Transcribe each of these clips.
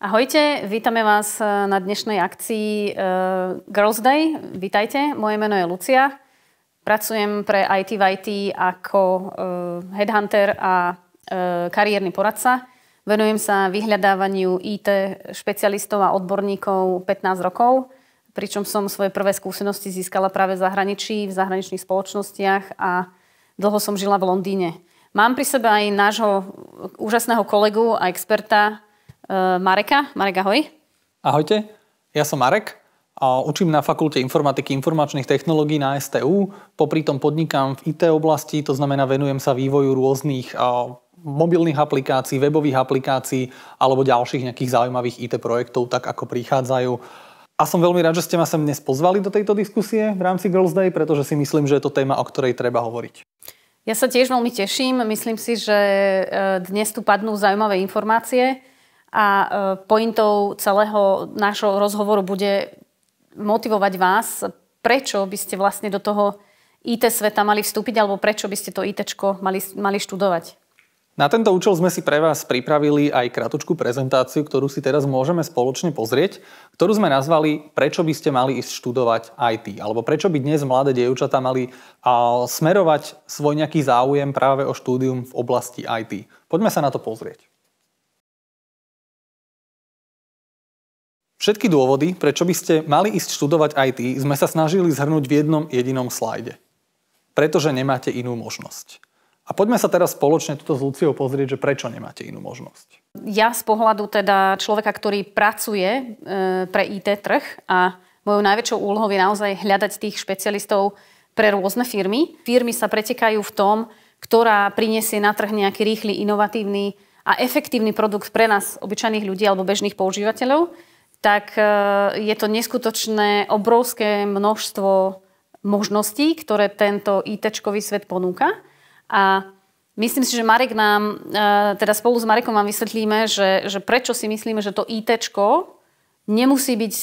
Ahojte, vítame vás eh, na dnešnej akcii eh, Girls Day. Vítajte, moje meno je Lucia. Pracujem pre IT v IT ako eh, headhunter a kariérny poradca. Venujem sa vyhľadávaniu IT špecialistov a odborníkov 15 rokov pričom som svoje prvé skúsenosti získala práve v zahraničí, v zahraničných spoločnostiach a dlho som žila v Londýne. Mám pri sebe aj nášho úžasného kolegu a experta e, Mareka. Marek, ahoj. Ahojte, ja som Marek a učím na Fakulte informatiky informačných technológií na STU. Popri tom podnikám v IT oblasti, to znamená venujem sa vývoju rôznych mobilných aplikácií, webových aplikácií alebo ďalších nejakých zaujímavých IT projektov, tak ako prichádzajú. A som veľmi rád, že ste ma sem dnes pozvali do tejto diskusie v rámci Girls Day, pretože si myslím, že je to téma, o ktorej treba hovoriť. Ja sa tiež veľmi teším. Myslím si, že eh, dnes tu padnú zaujímavé informácie a eh, pointou celého nášho rozhovoru bude motivovať vás, prečo by ste vlastne do toho IT sveta mali vstúpiť alebo prečo by ste to IT mali, mali študovať. Na tento účel sme si pre vás pripravili aj kratučku prezentáciu, ktorú si teraz môžeme spoločne pozrieť, ktorú sme nazvali Prečo by ste mali ísť študovať IT? Alebo prečo by dnes mladé dievčatá mali smerovať svoj nejaký záujem práve o štúdium v oblasti IT? Poďme sa na to pozrieť. Všetky dôvody, prečo by ste mali ísť študovať IT, sme sa snažili zhrnúť v jednom jedinom slajde. Pretože nemáte inú možnosť. A poďme sa teraz spoločne túto s Luciou pozrieť, že prečo nemáte inú možnosť. Ja z pohľadu teda človeka, ktorý pracuje e, pre IT trh a mojou najväčšou úlohou je naozaj hľadať tých špecialistov pre rôzne firmy. Firmy sa pretekajú v tom, ktorá prinesie na trh nejaký rýchly, inovatívny a efektívny produkt pre nás, obyčajných ľudí alebo bežných používateľov, tak e, je to neskutočné obrovské množstvo možností, ktoré tento IT-čkový svet ponúka. A Myslím si, že Marek nám, e, teda spolu s Marekom vám vysvetlíme, že, že prečo si myslíme, že to IT nemusí byť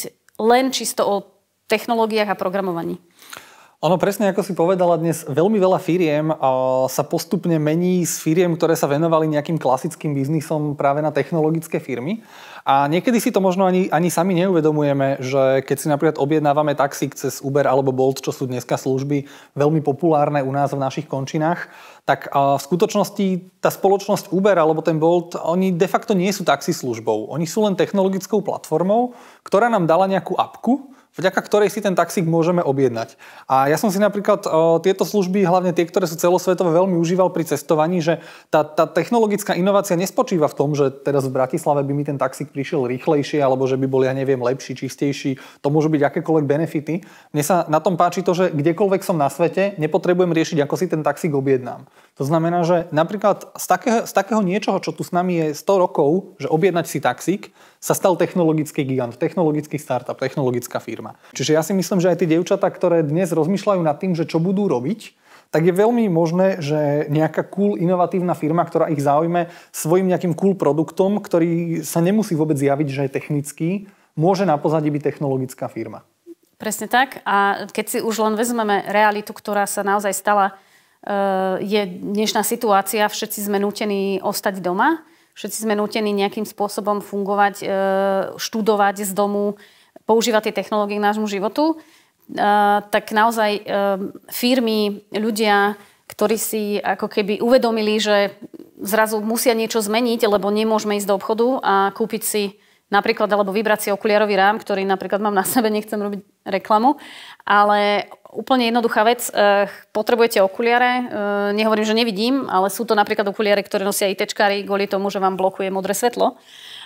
len čisto o technológiách a programovaní. Ono presne, ako si povedala dnes, veľmi veľa firiem sa postupne mení z firiem, ktoré sa venovali nejakým klasickým biznisom práve na technologické firmy. A niekedy si to možno ani, ani sami neuvedomujeme, že keď si napríklad objednávame taxík cez Uber alebo Bolt, čo sú dneska služby veľmi populárne u nás v našich končinách, tak v skutočnosti tá spoločnosť Uber alebo ten Bolt, oni de facto nie sú taxislužbou. službou. Oni sú len technologickou platformou, ktorá nám dala nejakú apku, vďaka ktorej si ten taxík môžeme objednať. A ja som si napríklad o, tieto služby, hlavne tie, ktoré sú celosvetové, veľmi užíval pri cestovaní, že tá, tá technologická inovácia nespočíva v tom, že teraz v Bratislave by mi ten taxík prišiel rýchlejšie, alebo že by bol, ja neviem, lepší, čistejší. To môžu byť akékoľvek benefity. Mne sa na tom páči to, že kdekoľvek som na svete, nepotrebujem riešiť, ako si ten taxík objednám. To znamená, že napríklad z takého, z takého niečoho, čo tu s nami je 100 rokov, že objednať si taxík, sa stal technologický gigant, technologický startup, technologická firma firma. Čiže ja si myslím, že aj tie dievčatá, ktoré dnes rozmýšľajú nad tým, že čo budú robiť, tak je veľmi možné, že nejaká cool inovatívna firma, ktorá ich zaujme svojim nejakým cool produktom, ktorý sa nemusí vôbec zjaviť, že je technický, môže na pozadí byť technologická firma. Presne tak. A keď si už len vezmeme realitu, ktorá sa naozaj stala, eh, je dnešná situácia, všetci sme nútení ostať doma, všetci sme nútení nejakým spôsobom fungovať, eh, študovať z domu, používa tie technológie k nášmu životu, eh, tak naozaj eh, firmy, ľudia, ktorí si ako keby uvedomili, že zrazu musia niečo zmeniť, lebo nemôžeme ísť do obchodu a kúpiť si napríklad, alebo vybrať si okuliarový rám, ktorý napríklad mám na sebe, nechcem robiť reklamu, ale úplne jednoduchá vec, eh, potrebujete okuliare, nehovorím, že nevidím, ale sú to napríklad okuliare, ktoré nosia ITčkári kvôli tomu, že vám blokuje modré svetlo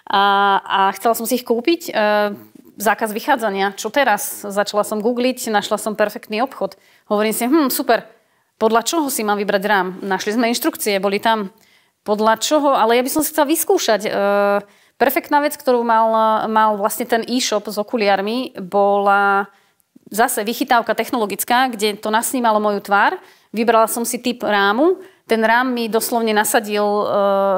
a, a chcela som si ich kúpiť, zákaz vychádzania. Čo teraz? Začala som googliť, našla som perfektný obchod. Hovorím si, hm, super, podľa čoho si mám vybrať rám? Našli sme inštrukcie, boli tam. Podľa čoho? Ale ja by som si chcela vyskúšať. E, perfektná vec, ktorú mal, mal vlastne ten e-shop s okuliarmi, bola zase vychytávka technologická, kde to nasnímalo moju tvár. Vybrala som si typ rámu. Ten rám mi doslovne nasadil, e,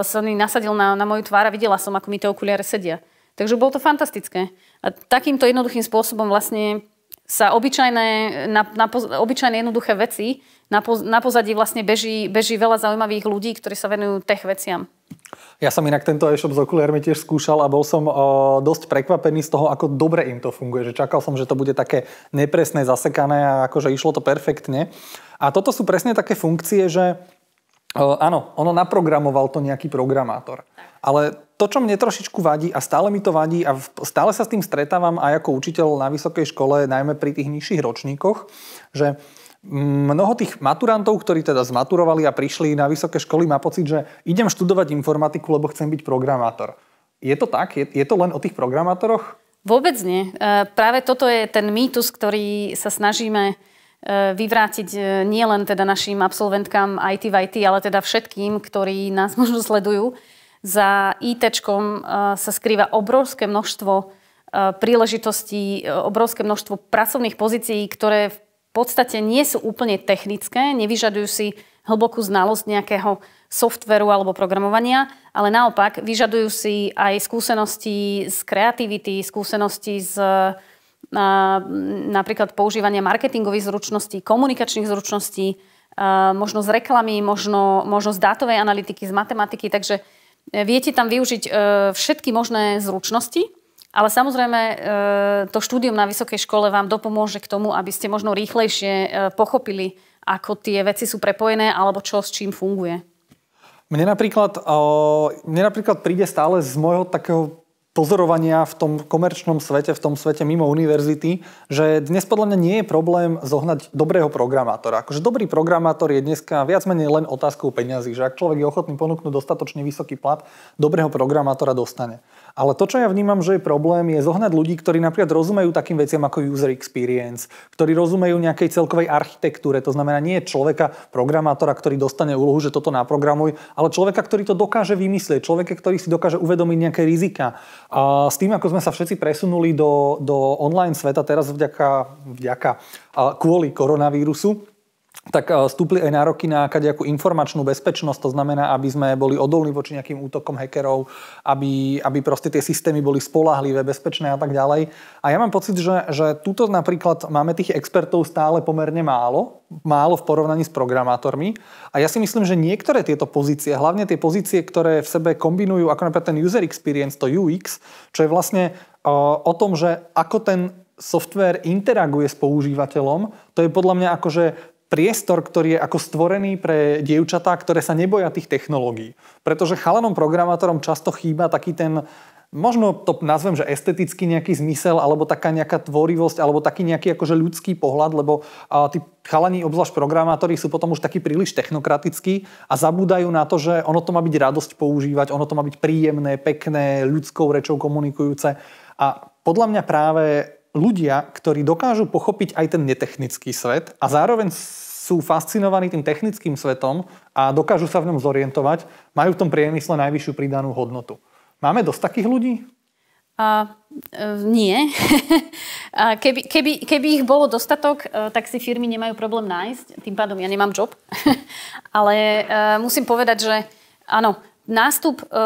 sa mi nasadil na, na moju tvár a videla som, ako mi tie okuliare sedia. Takže bolo to fantastické. A takýmto jednoduchým spôsobom vlastne sa obyčajné, na, na, obyčajné jednoduché veci na, poz, na pozadí vlastne beží, beží veľa zaujímavých ľudí, ktorí sa venujú tech veciam. Ja som inak tento e-shop s okuliermi tiež skúšal a bol som o, dosť prekvapený z toho, ako dobre im to funguje. Že čakal som, že to bude také nepresné, zasekané a akože išlo to perfektne. A toto sú presne také funkcie, že áno, ono naprogramoval to nejaký programátor. Ale to, čo mne trošičku vadí a stále mi to vadí a stále sa s tým stretávam aj ako učiteľ na vysokej škole, najmä pri tých nižších ročníkoch, že mnoho tých maturantov, ktorí teda zmaturovali a prišli na vysoké školy, má pocit, že idem študovať informatiku, lebo chcem byť programátor. Je to tak? Je, je to len o tých programátoroch? Vôbec nie. E, práve toto je ten mýtus, ktorý sa snažíme Eh, vyvrátiť eh, nielen teda našim absolventkám IT v IT, ale teda všetkým, ktorí nás možno sledujú. Za IT eh, sa skrýva obrovské množstvo príležitostí, obrovské množstvo pracovných pozícií, ktoré v podstate nie sú úplne technické, nevyžadujú si hlbokú znalosť nejakého softveru alebo programovania, ale naopak vyžadujú si aj skúsenosti z kreativity, skúsenosti z napríklad používanie marketingových zručností, komunikačných zručností, možno z reklamy, možno, možno z dátovej analytiky, z matematiky. Takže e, viete tam využiť e, všetky možné zručnosti, ale samozrejme e, to štúdium na vysokej škole vám dopomôže k tomu, aby ste možno rýchlejšie pochopili, ako tie veci sú prepojené alebo čo s čím funguje. Mne napríklad, mne napríklad príde stále z môjho takého pozorovania v tom komerčnom svete, v tom svete mimo univerzity, že dnes podľa mňa nie je problém zohnať dobrého programátora. Akože dobrý programátor je dneska viac menej len otázkou peňazí, že ak človek je ochotný ponúknuť dostatočne vysoký plat, dobrého programátora dostane. Ale to, čo ja vnímam, že je problém, je zohnať ľudí, ktorí napríklad rozumejú takým veciam ako user experience, ktorí rozumejú nejakej celkovej architektúre. To znamená, nie človeka, programátora, ktorý dostane úlohu, že toto naprogramuj, ale človeka, ktorý to dokáže vymyslieť, človeka, ktorý si dokáže uvedomiť nejaké rizika. A s tým, ako sme sa všetci presunuli do, do online sveta teraz vďaka, vďaka kvôli koronavírusu, tak e, stúpli aj nároky na kadejakú informačnú bezpečnosť, to znamená, aby sme boli odolní voči nejakým útokom hackerov, aby, aby proste tie systémy boli spolahlivé, bezpečné a tak ďalej. A ja mám pocit, že, že tuto napríklad máme tých expertov stále pomerne málo, málo v porovnaní s programátormi. A ja si myslím, že niektoré tieto pozície, hlavne tie pozície, ktoré v sebe kombinujú, ako napríklad ten user experience, to UX, čo je vlastne e, o tom, že ako ten software interaguje s používateľom, to je podľa mňa akože priestor, ktorý je ako stvorený pre dievčatá, ktoré sa neboja tých technológií. Pretože chalanom programátorom často chýba taký ten, možno to nazvem, že estetický nejaký zmysel, alebo taká nejaká tvorivosť, alebo taký nejaký akože ľudský pohľad, lebo a, tí chalani, obzvlášť programátori, sú potom už takí príliš technokratickí a zabúdajú na to, že ono to má byť radosť používať, ono to má byť príjemné, pekné, ľudskou rečou komunikujúce. A podľa mňa práve ľudia, ktorí dokážu pochopiť aj ten netechnický svet a zároveň sú fascinovaní tým technickým svetom a dokážu sa v ňom zorientovať, majú v tom priemysle najvyššiu pridanú hodnotu. Máme dosť takých ľudí? A, e, nie. keby, keby, keby ich bolo dostatok, e, tak si firmy nemajú problém nájsť. Tým pádom ja nemám job. Ale e, musím povedať, že áno, nástup, e,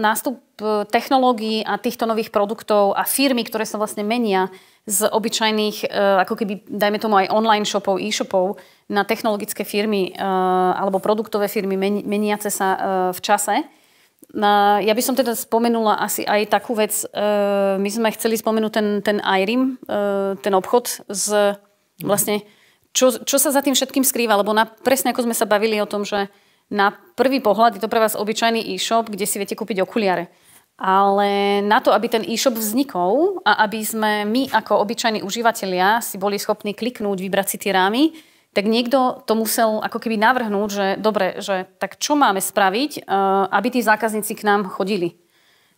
nástup e, technológií a týchto nových produktov a firmy, ktoré sa vlastne menia, z obyčajných, e, ako keby, dajme tomu aj online shopov, e-shopov, na technologické firmy e, alebo produktové firmy meniace sa e, v čase. Ja by som teda spomenula asi aj takú vec, my sme chceli spomenúť ten, ten IRIM, ten obchod z vlastne, čo, čo sa za tým všetkým skrýva, lebo na, presne ako sme sa bavili o tom, že na prvý pohľad je to pre vás obyčajný e-shop, kde si viete kúpiť okuliare. Ale na to, aby ten e-shop vznikol a aby sme my ako obyčajní užívateľia si boli schopní kliknúť, vybrať si tie rámy, tak niekto to musel ako keby navrhnúť, že dobre, že tak čo máme spraviť, e, aby tí zákazníci k nám chodili.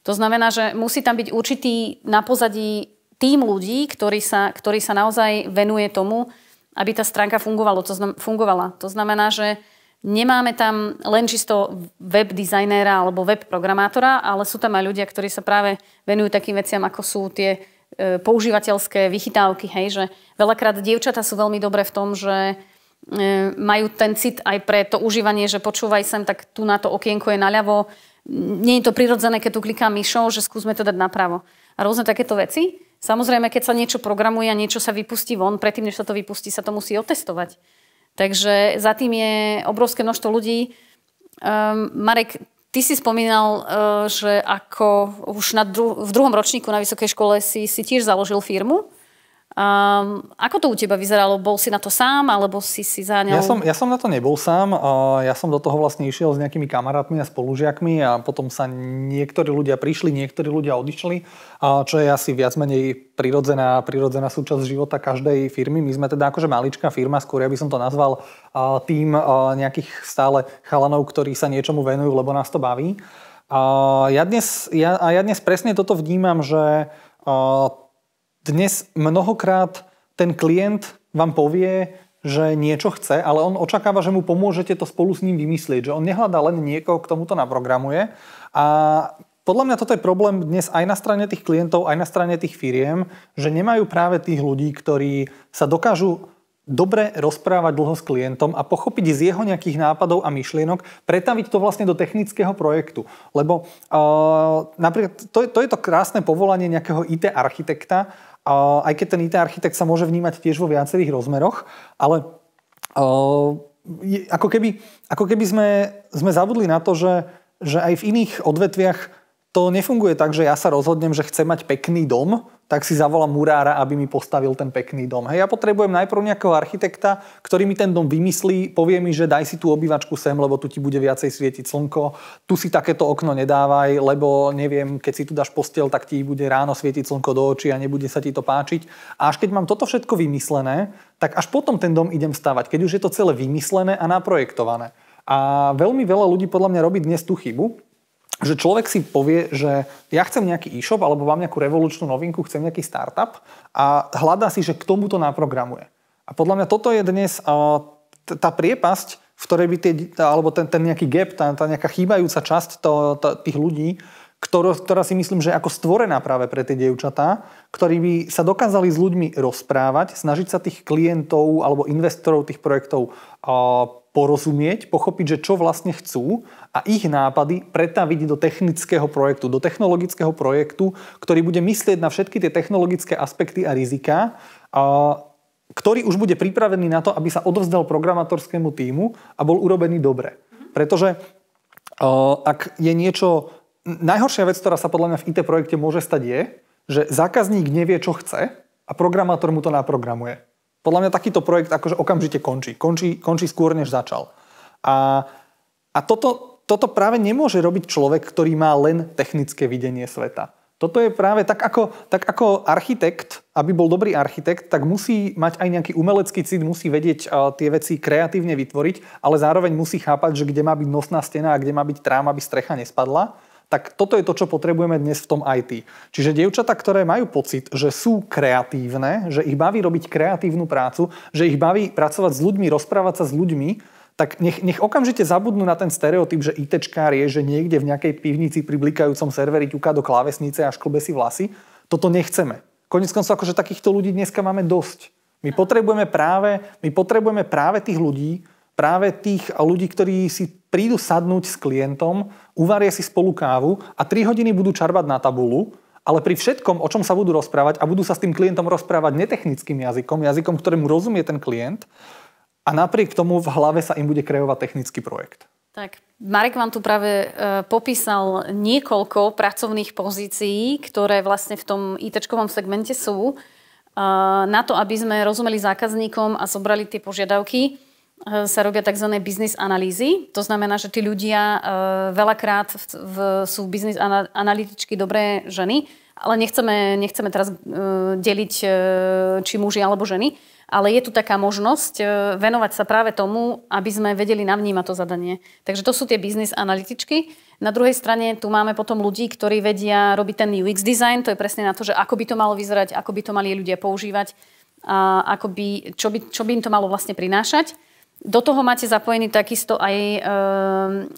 To znamená, že musí tam byť určitý na pozadí tým ľudí, ktorý sa, ktorý sa naozaj venuje tomu, aby tá stránka fungovala. To, fungovala. to znamená, že Nemáme tam len čisto web dizajnéra alebo web programátora, ale sú tam aj ľudia, ktorí sa práve venujú takým veciam, ako sú tie e, používateľské vychytávky. Hej, že veľakrát dievčatá sú veľmi dobré v tom, že e, majú ten cit aj pre to užívanie, že počúvaj sem, tak tu na to okienko je naľavo. Nie je to prirodzené, keď tu klikám myšou, že skúsme to dať napravo. A rôzne takéto veci. Samozrejme, keď sa niečo programuje a niečo sa vypustí von, predtým, než sa to vypustí, sa to musí otestovať. Takže za tým je obrovské množstvo ľudí. Um, Marek, ty si spomínal, uh, že ako už na dru- v druhom ročníku na vysokej škole si, si tiež založil firmu. Um, ako to u teba vyzeralo? Bol si na to sám, alebo si si zaňal? Ja som, ja som na to nebol sám. Uh, ja som do toho vlastne išiel s nejakými kamarátmi a spolužiakmi a potom sa niektorí ľudia prišli, niektorí ľudia odišli, uh, čo je asi viac menej prirodzená, prirodzená súčasť života každej firmy. My sme teda akože maličká firma, skôr ja by som to nazval uh, tým uh, nejakých stále chalanov, ktorí sa niečomu venujú, lebo nás to baví. Uh, ja dnes, ja, a ja dnes presne toto vnímam, že uh, dnes mnohokrát ten klient vám povie, že niečo chce, ale on očakáva, že mu pomôžete to spolu s ním vymyslieť, že on nehľadá len niekoho, k tomu to naprogramuje. A podľa mňa toto je problém dnes aj na strane tých klientov, aj na strane tých firiem, že nemajú práve tých ľudí, ktorí sa dokážu dobre rozprávať dlho s klientom a pochopiť z jeho nejakých nápadov a myšlienok, pretaviť to vlastne do technického projektu. Lebo uh, napríklad to, to je to krásne povolanie nejakého IT architekta, a aj keď ten IT architekt sa môže vnímať tiež vo viacerých rozmeroch, ale ako keby, ako keby sme, sme zabudli na to, že, že aj v iných odvetviach to nefunguje tak, že ja sa rozhodnem, že chcem mať pekný dom tak si zavolám murára, aby mi postavil ten pekný dom. Hej, ja potrebujem najprv nejakého architekta, ktorý mi ten dom vymyslí, povie mi, že daj si tú obývačku sem, lebo tu ti bude viacej svietiť slnko, tu si takéto okno nedávaj, lebo neviem, keď si tu dáš postel, tak ti bude ráno svietiť slnko do očí a nebude sa ti to páčiť. A až keď mám toto všetko vymyslené, tak až potom ten dom idem stavať, keď už je to celé vymyslené a naprojektované. A veľmi veľa ľudí podľa mňa robí dnes tú chybu, že človek si povie, že ja chcem nejaký e-shop alebo mám nejakú revolučnú novinku, chcem nejaký startup a hľadá si, že k tomu to naprogramuje. A podľa mňa toto je dnes tá priepasť, v ktorej by tie, alebo ten, ten nejaký gap, tá, tá nejaká chýbajúca časť to, to, tých ľudí, ktorú ktorá si myslím, že je ako stvorená práve pre tie dievčatá, ktorí by sa dokázali s ľuďmi rozprávať, snažiť sa tých klientov alebo investorov tých projektov porozumieť, pochopiť, že čo vlastne chcú a ich nápady pretaviť do technického projektu, do technologického projektu, ktorý bude myslieť na všetky tie technologické aspekty a rizika, ktorý už bude pripravený na to, aby sa odovzdal programátorskému týmu a bol urobený dobre. Mhm. Pretože ak je niečo... Najhoršia vec, ktorá sa podľa mňa v IT projekte môže stať je, že zákazník nevie, čo chce a programátor mu to naprogramuje. Podľa mňa takýto projekt akože okamžite končí. Končí, končí skôr, než začal. A, a toto, toto práve nemôže robiť človek, ktorý má len technické videnie sveta. Toto je práve tak ako, tak ako architekt, aby bol dobrý architekt, tak musí mať aj nejaký umelecký cit, musí vedieť uh, tie veci kreatívne vytvoriť, ale zároveň musí chápať, že kde má byť nosná stena a kde má byť tráma, aby strecha nespadla tak toto je to, čo potrebujeme dnes v tom IT. Čiže dievčatá, ktoré majú pocit, že sú kreatívne, že ich baví robiť kreatívnu prácu, že ich baví pracovať s ľuďmi, rozprávať sa s ľuďmi, tak nech, nech okamžite zabudnú na ten stereotyp, že it je, že niekde v nejakej pivnici pri blikajúcom serveri ťuká do klávesnice a šklbe si vlasy. Toto nechceme. Konec koncov, akože takýchto ľudí dneska máme dosť. My potrebujeme práve, my potrebujeme práve tých ľudí, práve tých ľudí, ktorí si prídu sadnúť s klientom, uvaria si spolu kávu a 3 hodiny budú čarbať na tabulu, ale pri všetkom, o čom sa budú rozprávať a budú sa s tým klientom rozprávať netechnickým jazykom, jazykom, ktorému rozumie ten klient a napriek tomu v hlave sa im bude kreovať technický projekt. Tak, Marek vám tu práve e, popísal niekoľko pracovných pozícií, ktoré vlastne v tom it segmente sú, e, na to, aby sme rozumeli zákazníkom a zobrali tie požiadavky sa robia tzv. biznis analýzy. To znamená, že tí ľudia e, veľakrát v, v, sú biznis analytičky dobré ženy, ale nechceme, nechceme teraz e, deliť e, či muži alebo ženy, ale je tu taká možnosť venovať sa práve tomu, aby sme vedeli navnímať to zadanie. Takže to sú tie biznis analytičky. Na druhej strane tu máme potom ľudí, ktorí vedia robiť ten UX design, to je presne na to, že ako by to malo vyzerať, ako by to mali ľudia používať, a ako by, čo, by, čo by im to malo vlastne prinášať. Do toho máte zapojený takisto aj e,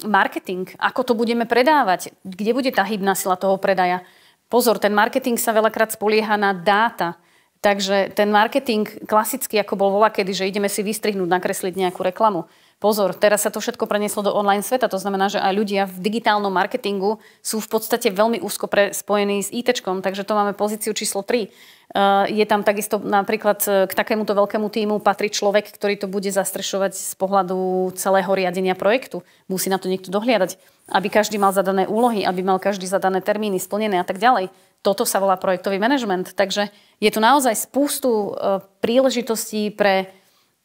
marketing. Ako to budeme predávať? Kde bude tá hybná sila toho predaja? Pozor, ten marketing sa veľakrát spolieha na dáta. Takže ten marketing klasicky, ako bol vola kedy, že ideme si vystrihnúť, nakresliť nejakú reklamu Pozor, teraz sa to všetko prenieslo do online sveta, to znamená, že aj ľudia v digitálnom marketingu sú v podstate veľmi úzko pre, spojení s IT, takže to máme pozíciu číslo 3. E, je tam takisto napríklad e, k takémuto veľkému týmu patrí človek, ktorý to bude zastrešovať z pohľadu celého riadenia projektu. Musí na to niekto dohliadať, aby každý mal zadané úlohy, aby mal každý zadané termíny splnené a tak ďalej. Toto sa volá projektový manažment. Takže je tu naozaj spústu e, príležitostí pre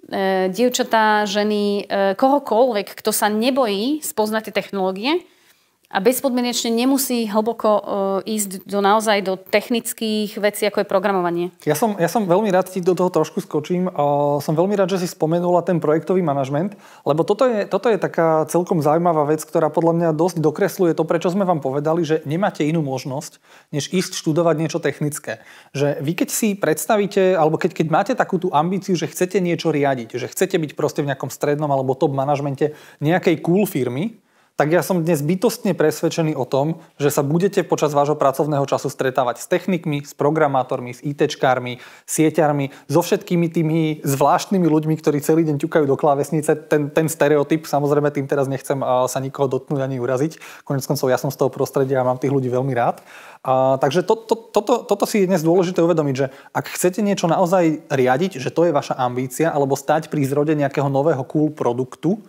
E, dievčatá, ženy, e, kohokoľvek, kto sa nebojí spoznať tie technológie, a bezpodmienečne nemusí hlboko e, ísť do naozaj do technických vecí, ako je programovanie. Ja som, ja som veľmi rád, ti do toho trošku skočím, som veľmi rád, že si spomenula ten projektový manažment, lebo toto je, toto je taká celkom zaujímavá vec, ktorá podľa mňa dosť dokresluje to, prečo sme vám povedali, že nemáte inú možnosť, než ísť študovať niečo technické. Že vy keď si predstavíte, alebo keď, keď máte takú tú ambíciu, že chcete niečo riadiť, že chcete byť proste v nejakom strednom alebo top manažmente nejakej cool firmy, tak ja som dnes bytostne presvedčený o tom, že sa budete počas vášho pracovného času stretávať s technikmi, s programátormi, s ITčkármi, sieťarmi, so všetkými tými zvláštnymi ľuďmi, ktorí celý deň ťukajú do klávesnice. Ten, ten stereotyp, samozrejme tým teraz nechcem sa nikoho dotknúť ani uraziť. Konec koncov ja som z toho prostredia a mám tých ľudí veľmi rád. A, takže to, to, toto, toto si je dnes dôležité uvedomiť, že ak chcete niečo naozaj riadiť, že to je vaša ambícia, alebo stať pri zrode nejakého nového cool produktu,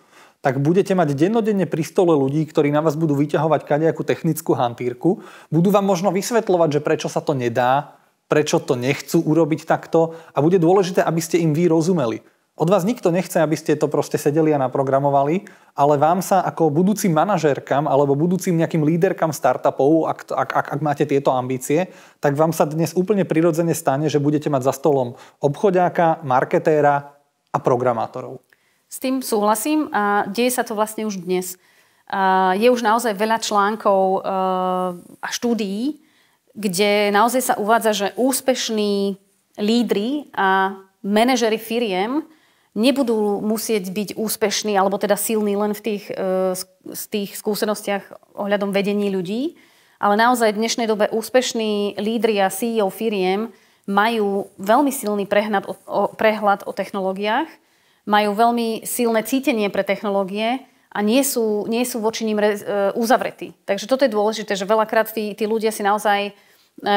tak budete mať dennodenne pri stole ľudí, ktorí na vás budú vyťahovať kadejakú technickú hantírku, budú vám možno vysvetľovať, že prečo sa to nedá, prečo to nechcú urobiť takto a bude dôležité, aby ste im vy rozumeli. Od vás nikto nechce, aby ste to proste sedeli a naprogramovali, ale vám sa ako budúcim manažérkam alebo budúcim nejakým líderkam startupov, ak, ak, ak, ak máte tieto ambície, tak vám sa dnes úplne prirodzene stane, že budete mať za stolom obchodáka, marketéra a programátorov. S tým súhlasím a deje sa to vlastne už dnes. Je už naozaj veľa článkov e, a štúdií, kde naozaj sa uvádza, že úspešní lídry a manažery firiem nebudú musieť byť úspešní alebo teda silní len v tých, z e, tých skúsenostiach ohľadom vedení ľudí, ale naozaj v dnešnej dobe úspešní lídry a CEO firiem majú veľmi silný prehľad o, o, prehľad o technológiách, majú veľmi silné cítenie pre technológie a nie sú, nie sú voči ním e, uzavretí. Takže toto je dôležité, že veľakrát tí, tí ľudia si naozaj e,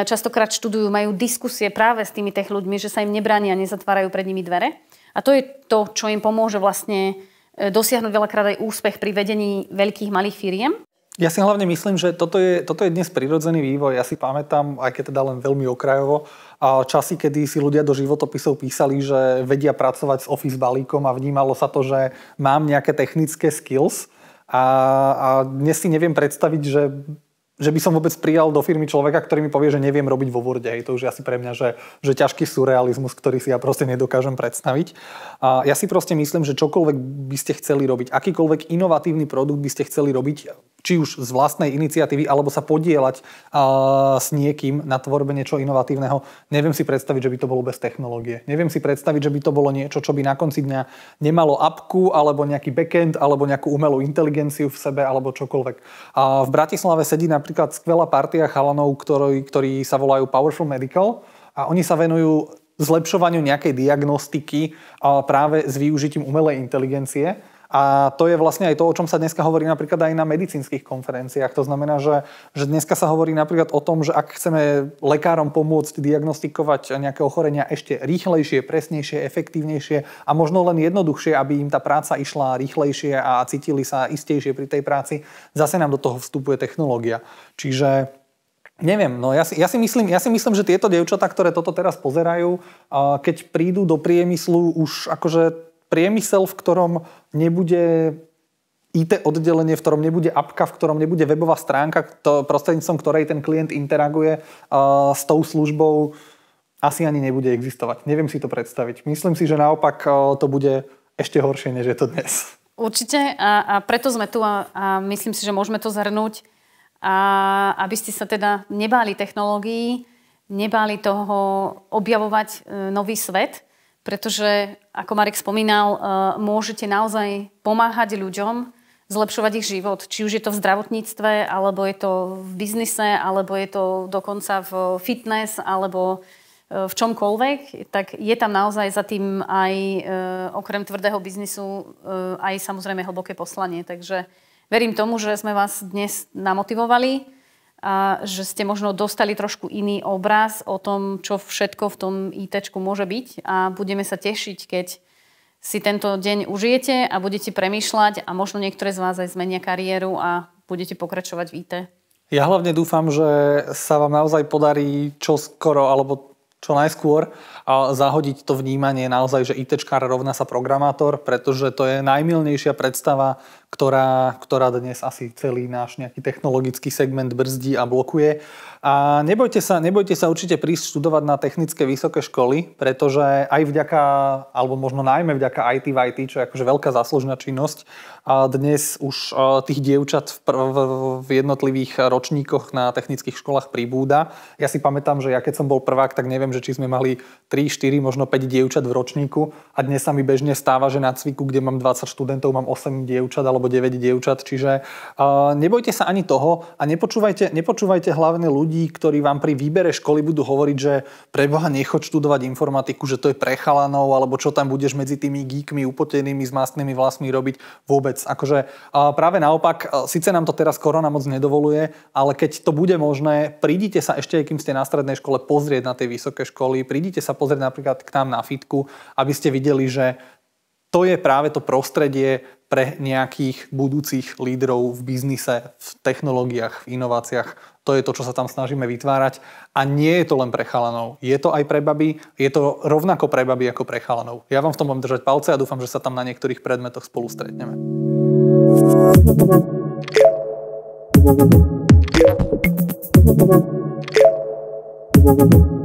častokrát študujú, majú diskusie práve s tými tech ľuďmi, že sa im nebránia, nezatvárajú pred nimi dvere. A to je to, čo im pomôže vlastne e, dosiahnuť veľakrát aj úspech pri vedení veľkých malých firiem. Ja si hlavne myslím, že toto je, toto je dnes prirodzený vývoj. Ja si pamätám, aj keď teda len veľmi okrajovo, a časy, kedy si ľudia do životopisov písali, že vedia pracovať s office balíkom a vnímalo sa to, že mám nejaké technické skills. A, a dnes si neviem predstaviť, že že by som vôbec prijal do firmy človeka, ktorý mi povie, že neviem robiť vo Worde. Hej, to už je asi pre mňa, že, že ťažký surrealizmus, ktorý si ja proste nedokážem predstaviť. A ja si proste myslím, že čokoľvek by ste chceli robiť, akýkoľvek inovatívny produkt by ste chceli robiť, či už z vlastnej iniciatívy, alebo sa podielať a, s niekým na tvorbe niečo inovatívneho, neviem si predstaviť, že by to bolo bez technológie. Neviem si predstaviť, že by to bolo niečo, čo by na konci dňa nemalo apku, alebo nejaký backend, alebo nejakú umelú inteligenciu v sebe, alebo čokoľvek. A v Bratislave sedí na napríklad skvelá partia chalanov, ktorý, ktorí sa volajú Powerful Medical a oni sa venujú zlepšovaniu nejakej diagnostiky práve s využitím umelej inteligencie. A to je vlastne aj to, o čom sa dneska hovorí napríklad aj na medicínskych konferenciách. To znamená, že, že dneska sa hovorí napríklad o tom, že ak chceme lekárom pomôcť diagnostikovať nejaké ochorenia ešte rýchlejšie, presnejšie, efektívnejšie a možno len jednoduchšie, aby im tá práca išla rýchlejšie a cítili sa istejšie pri tej práci, zase nám do toho vstupuje technológia. Čiže Neviem, no ja si, ja, si myslím, ja si myslím, že tieto dievčatá, ktoré toto teraz pozerajú, keď prídu do priemyslu už akože priemysel, v ktorom nebude IT oddelenie, v ktorom nebude apka, v ktorom nebude webová stránka, to, prostredníctvom ktorej ten klient interaguje uh, s tou službou, asi ani nebude existovať. Neviem si to predstaviť. Myslím si, že naopak uh, to bude ešte horšie, než je to dnes. Určite a, a preto sme tu a, a myslím si, že môžeme to zhrnúť, a, aby ste sa teda nebáli technológií, nebáli toho objavovať e, nový svet pretože, ako Marek spomínal, e, môžete naozaj pomáhať ľuďom zlepšovať ich život. Či už je to v zdravotníctve, alebo je to v biznise, alebo je to dokonca v fitness, alebo e, v čomkoľvek, tak je tam naozaj za tým aj e, okrem tvrdého biznisu aj samozrejme hlboké poslanie. Takže verím tomu, že sme vás dnes namotivovali a že ste možno dostali trošku iný obraz o tom, čo všetko v tom IT môže byť a budeme sa tešiť, keď si tento deň užijete a budete premýšľať a možno niektoré z vás aj zmenia kariéru a budete pokračovať v IT. Ja hlavne dúfam, že sa vám naozaj podarí čo skoro alebo čo najskôr a zahodiť to vnímanie naozaj, že ITčkár rovná sa programátor, pretože to je najmilnejšia predstava, ktorá, ktorá dnes asi celý náš nejaký technologický segment brzdí a blokuje. A nebojte sa, nebojte sa určite prísť študovať na technické vysoké školy, pretože aj vďaka, alebo možno najmä vďaka IT v IT, čo je akože veľká záslužná činnosť, a dnes už e, tých dievčat v, v, v jednotlivých ročníkoch na technických školách pribúda. Ja si pamätám, že ja keď som bol prvák, tak neviem, že či sme mali 3, 4, možno 5 dievčat v ročníku a dnes sa mi bežne stáva, že na cviku, kde mám 20 študentov, mám 8 dievčat alebo alebo 9 dievčat. Čiže uh, nebojte sa ani toho a nepočúvajte, nepočúvajte hlavne ľudí, ktorí vám pri výbere školy budú hovoriť, že preboha nechod študovať informatiku, že to je prechalanou, alebo čo tam budeš medzi tými geekmi upotenými s mastnými vlastmi robiť vôbec. Akože uh, práve naopak, uh, síce nám to teraz korona moc nedovoluje, ale keď to bude možné, prídite sa ešte aj kým ste na strednej škole pozrieť na tie vysoké školy, prídite sa pozrieť napríklad k nám na fitku, aby ste videli, že to je práve to prostredie, pre nejakých budúcich lídrov v biznise, v technológiách, v inováciách. To je to, čo sa tam snažíme vytvárať. A nie je to len pre chalanov. Je to aj pre baby, je to rovnako pre baby ako pre chalanov. Ja vám v tom budem držať palce a dúfam, že sa tam na niektorých predmetoch spolu stretneme. Thank you.